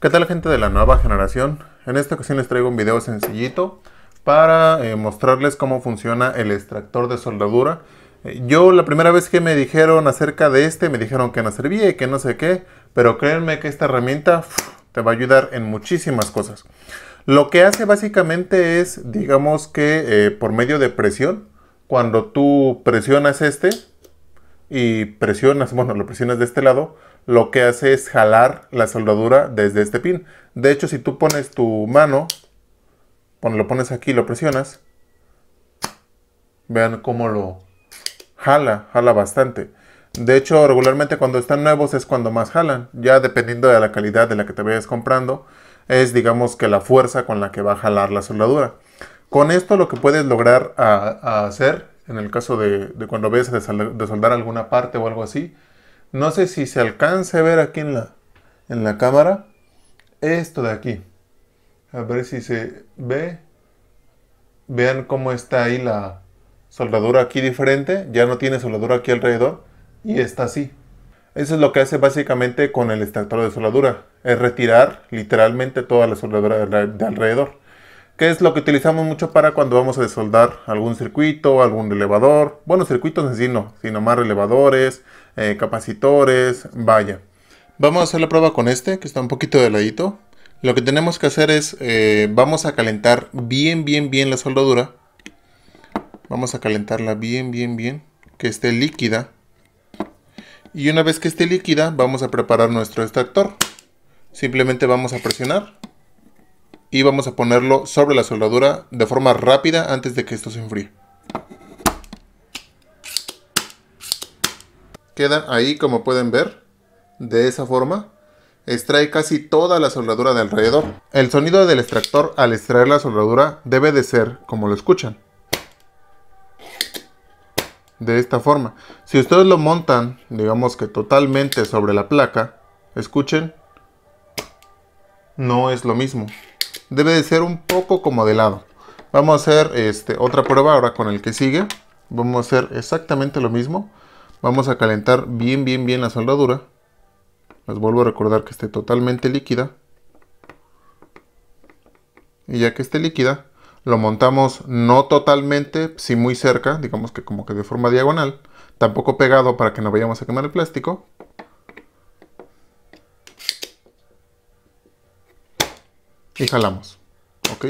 ¿Qué tal gente de la nueva generación? En esta ocasión les traigo un video sencillito para eh, mostrarles cómo funciona el extractor de soldadura. Eh, yo la primera vez que me dijeron acerca de este, me dijeron que no servía y que no sé qué, pero créanme que esta herramienta te va a ayudar en muchísimas cosas. Lo que hace básicamente es, digamos que eh, por medio de presión, cuando tú presionas este, y presionas, bueno, lo presionas de este lado, lo que hace es jalar la soldadura desde este pin. De hecho, si tú pones tu mano, lo pones aquí, lo presionas, vean cómo lo jala, jala bastante. De hecho, regularmente cuando están nuevos es cuando más jalan. Ya dependiendo de la calidad de la que te vayas comprando, es digamos que la fuerza con la que va a jalar la soldadura. Con esto lo que puedes lograr hacer en el caso de, de cuando ves desoldar alguna parte o algo así. No sé si se alcance a ver aquí en la, en la cámara esto de aquí. A ver si se ve. Vean cómo está ahí la soldadura aquí diferente. Ya no tiene soldadura aquí alrededor y está así. Eso es lo que hace básicamente con el extractor de soldadura. Es retirar literalmente toda la soldadura de alrededor que es lo que utilizamos mucho para cuando vamos a desoldar algún circuito, algún elevador. Bueno, circuitos en sí no, sino más elevadores, eh, capacitores, vaya. Vamos a hacer la prueba con este, que está un poquito de ladito. Lo que tenemos que hacer es, eh, vamos a calentar bien, bien, bien la soldadura. Vamos a calentarla bien, bien, bien, que esté líquida. Y una vez que esté líquida, vamos a preparar nuestro extractor. Simplemente vamos a presionar y vamos a ponerlo sobre la soldadura de forma rápida antes de que esto se enfríe. Quedan ahí como pueden ver, de esa forma. Extrae casi toda la soldadura de alrededor. El sonido del extractor al extraer la soldadura debe de ser como lo escuchan. De esta forma. Si ustedes lo montan, digamos que totalmente sobre la placa, escuchen, no es lo mismo debe de ser un poco como de lado. Vamos a hacer este, otra prueba ahora con el que sigue. Vamos a hacer exactamente lo mismo. Vamos a calentar bien, bien, bien la soldadura. Les vuelvo a recordar que esté totalmente líquida. Y ya que esté líquida, lo montamos no totalmente, sí muy cerca, digamos que como que de forma diagonal. Tampoco pegado para que no vayamos a quemar el plástico, y jalamos. ¿Ok?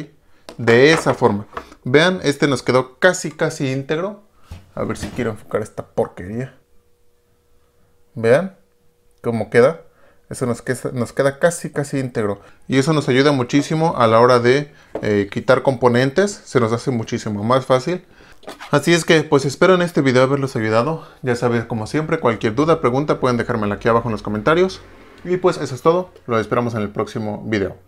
De esa forma. Vean, este nos quedó casi, casi íntegro. A ver si quiero enfocar esta porquería. Vean cómo queda. Eso nos queda, nos queda casi, casi íntegro. Y eso nos ayuda muchísimo a la hora de eh, quitar componentes. Se nos hace muchísimo más fácil. Así es que, pues espero en este video haberlos ayudado. Ya saben, como siempre, cualquier duda, pregunta, pueden dejármela aquí abajo en los comentarios. Y pues eso es todo. Lo esperamos en el próximo video.